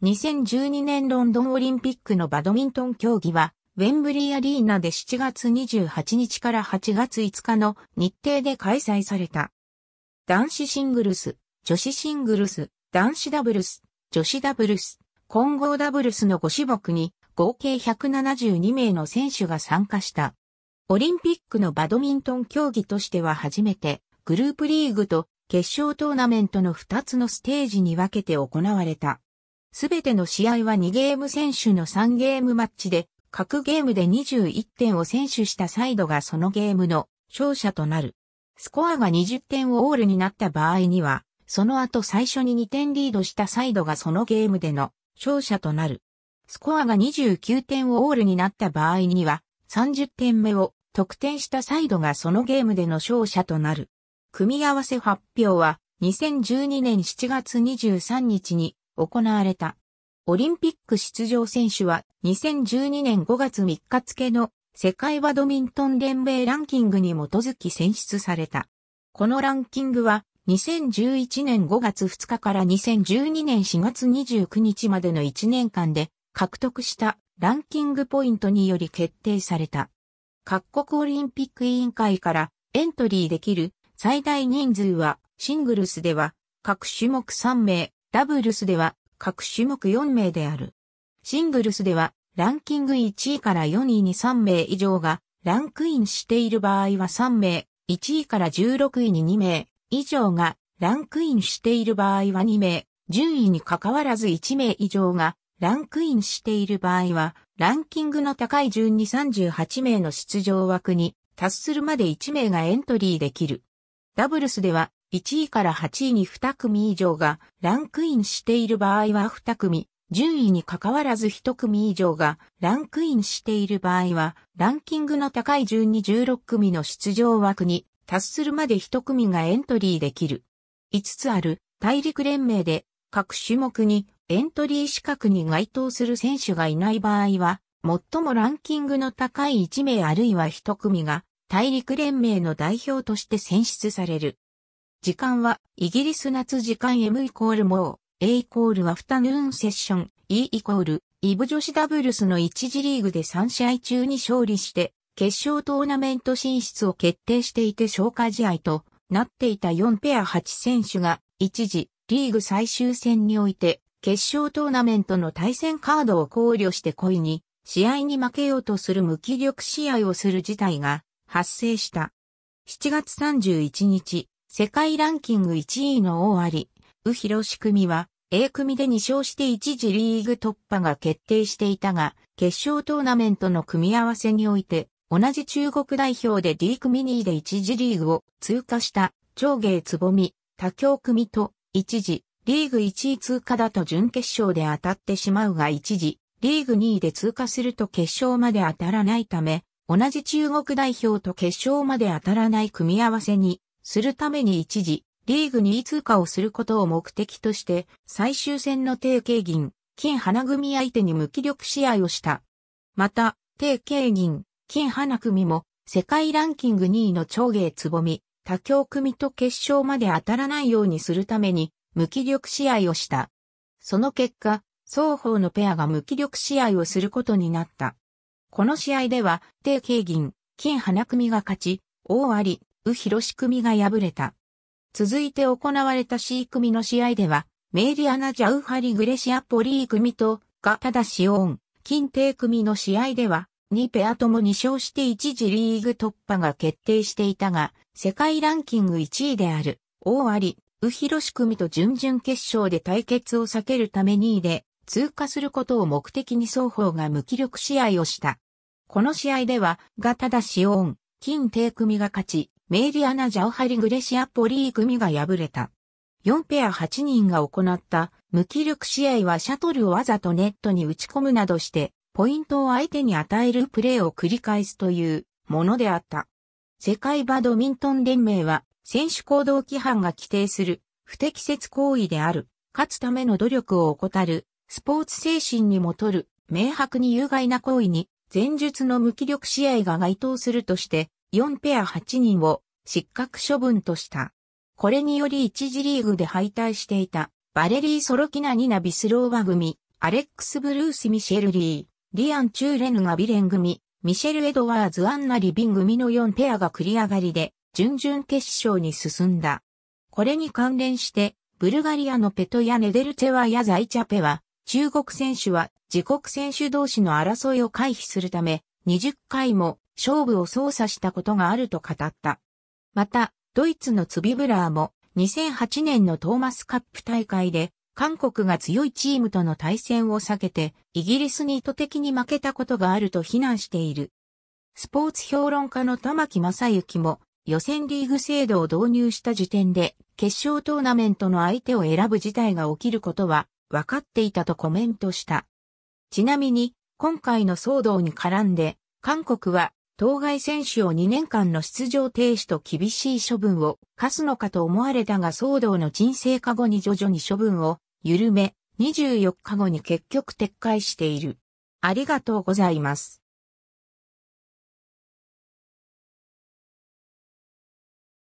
2012年ロンドンオリンピックのバドミントン競技は、ウェンブリーアリーナで7月28日から8月5日の日程で開催された。男子シングルス、女子シングルス、男子ダブルス、女子ダブルス、混合ダブルスの5種目に合計172名の選手が参加した。オリンピックのバドミントン競技としては初めて、グループリーグと決勝トーナメントの2つのステージに分けて行われた。すべての試合は2ゲーム選手の3ゲームマッチで、各ゲームで21点を選手したサイドがそのゲームの勝者となる。スコアが20点をオールになった場合には、その後最初に2点リードしたサイドがそのゲームでの勝者となる。スコアが29点をオールになった場合には、30点目を得点したサイドがそのゲームでの勝者となる。組み合わせ発表は2012年7月23日に行われた。オリンピック出場選手は2012年5月3日付の世界バドミントン連盟ランキングに基づき選出された。このランキングは2011年5月2日から2012年4月29日までの1年間で獲得したランキングポイントにより決定された。各国オリンピック委員会からエントリーできる最大人数はシングルスでは各種目3名、ダブルスでは各種目4名である。シングルスではランキング1位から4位に3名以上がランクインしている場合は3名、1位から16位に2名以上がランクインしている場合は2名、順位に関わらず1名以上がランクインしている場合は、ランキングの高い順に38名の出場枠に達するまで1名がエントリーできる。ダブルスでは1位から8位に2組以上がランクインしている場合は2組、順位に関わらず1組以上がランクインしている場合は、ランキングの高い順に16組の出場枠に達するまで1組がエントリーできる。5つある大陸連盟で各種目にエントリー資格に該当する選手がいない場合は、最もランキングの高い1名あるいは1組が大陸連盟の代表として選出される。時間は、イギリス夏時間 M イコールもう、A イコールアフタヌーンセッション、E イコール、イブ女子ダブルスの1次リーグで3試合中に勝利して、決勝トーナメント進出を決定していて消化試合となっていた4ペア8選手が、一時、リーグ最終戦において、決勝トーナメントの対戦カードを考慮して故に、試合に負けようとする無気力試合をする事態が発生した。7月31日、世界ランキング1位の大有、宇広組は、A 組で2勝して一次リーグ突破が決定していたが、決勝トーナメントの組み合わせにおいて、同じ中国代表で D 組2位で一次リーグを通過した、長芸つぼみ、他協組と、一次、リーグ1位通過だと準決勝で当たってしまうが一次、リーグ2位で通過すると決勝まで当たらないため、同じ中国代表と決勝まで当たらない組み合わせにするために一時、リーグ2位通過をすることを目的として、最終戦の定型銀、金花組相手に無気力試合をした。また、定型銀、金花組も、世界ランキング2位の長芸つぼみ、多京組と決勝まで当たらないようにするために、無気力試合をした。その結果、双方のペアが無気力試合をすることになった。この試合では、定型銀、金花組が勝ち、大あり、右広組が敗れた。続いて行われた C 組の試合では、メイリアナ・ジャウハリ・グレシア・ポリー組と、ガタダ・シオーン、テ帝組の試合では、2ペアとも2勝して一時リーグ突破が決定していたが、世界ランキング1位である、大あり、右広組と準々決勝で対決を避けるため2位で、通過することを目的に双方が無気力試合をした。この試合では、ガタダ・シオーン、金帝組が勝ち、メイィアナ・ジャオハリ・グレシア・ポリー組が敗れた。4ペア8人が行った無気力試合はシャトルをわざとネットに打ち込むなどして、ポイントを相手に与えるプレーを繰り返すというものであった。世界バドミントン連盟は選手行動規範が規定する不適切行為である、勝つための努力を怠る、スポーツ精神にもとる、明白に有害な行為に、前述の無気力試合が該当するとして、4ペア8人を失格処分とした。これにより1次リーグで敗退していたバレリー・ソロキナ・ニナ・ビスローワ組、アレックス・ブルース・ミシェル・リー、リアン・チューレヌナビレン組、ミシェル・エドワーズ・アンナ・リビン組の4ペアが繰り上がりで、準々決勝に進んだ。これに関連して、ブルガリアのペトやネデルチェワやザイチャペは、中国選手は自国選手同士の争いを回避するため、20回も勝負を操作したことがあると語った。また、ドイツのツビブラーも2008年のトーマスカップ大会で韓国が強いチームとの対戦を避けてイギリスに意図的に負けたことがあると非難している。スポーツ評論家の玉木正幸も予選リーグ制度を導入した時点で決勝トーナメントの相手を選ぶ事態が起きることは分かっていたとコメントした。ちなみに今回の騒動に絡んで韓国は当該選手を2年間の出場停止と厳しい処分を課すのかと思われたが騒動の沈静化後に徐々に処分を緩め、24日後に結局撤回している。ありがとうございます。